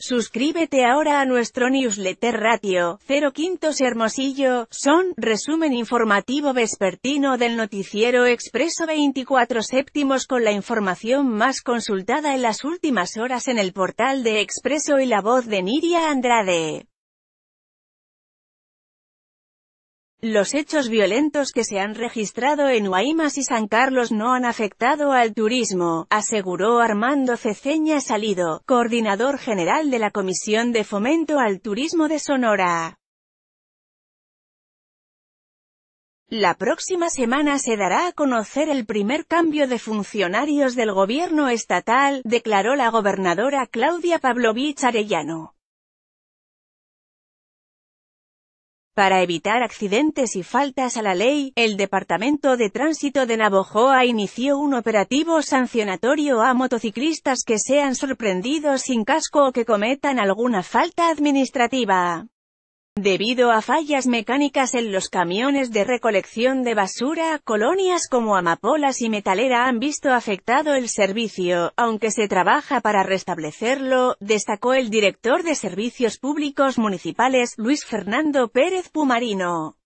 Suscríbete ahora a nuestro newsletter Ratio, 0 Quintos Hermosillo, son, resumen informativo vespertino del noticiero Expreso 24 séptimos con la información más consultada en las últimas horas en el portal de Expreso y la voz de Niria Andrade. Los hechos violentos que se han registrado en Guaymas y San Carlos no han afectado al turismo, aseguró Armando Ceceña Salido, coordinador general de la Comisión de Fomento al Turismo de Sonora. La próxima semana se dará a conocer el primer cambio de funcionarios del gobierno estatal, declaró la gobernadora Claudia Pavlovich Arellano. Para evitar accidentes y faltas a la ley, el Departamento de Tránsito de Navojoa inició un operativo sancionatorio a motociclistas que sean sorprendidos sin casco o que cometan alguna falta administrativa. Debido a fallas mecánicas en los camiones de recolección de basura, colonias como Amapolas y Metalera han visto afectado el servicio, aunque se trabaja para restablecerlo, destacó el director de Servicios Públicos Municipales, Luis Fernando Pérez Pumarino.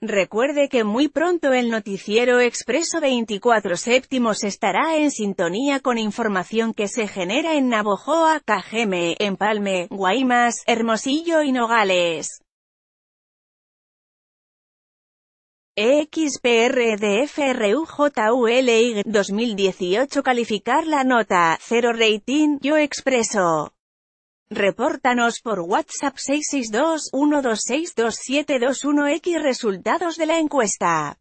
Recuerde que muy pronto el noticiero Expreso 24 séptimos estará en sintonía con información que se genera en Navojoa, Cajeme, Empalme, Guaymas, Hermosillo y Nogales. EXPRDFRUJULY 2018 Calificar la nota, 0 rating, Yo Expreso. Repórtanos por WhatsApp 662-1262721X resultados de la encuesta.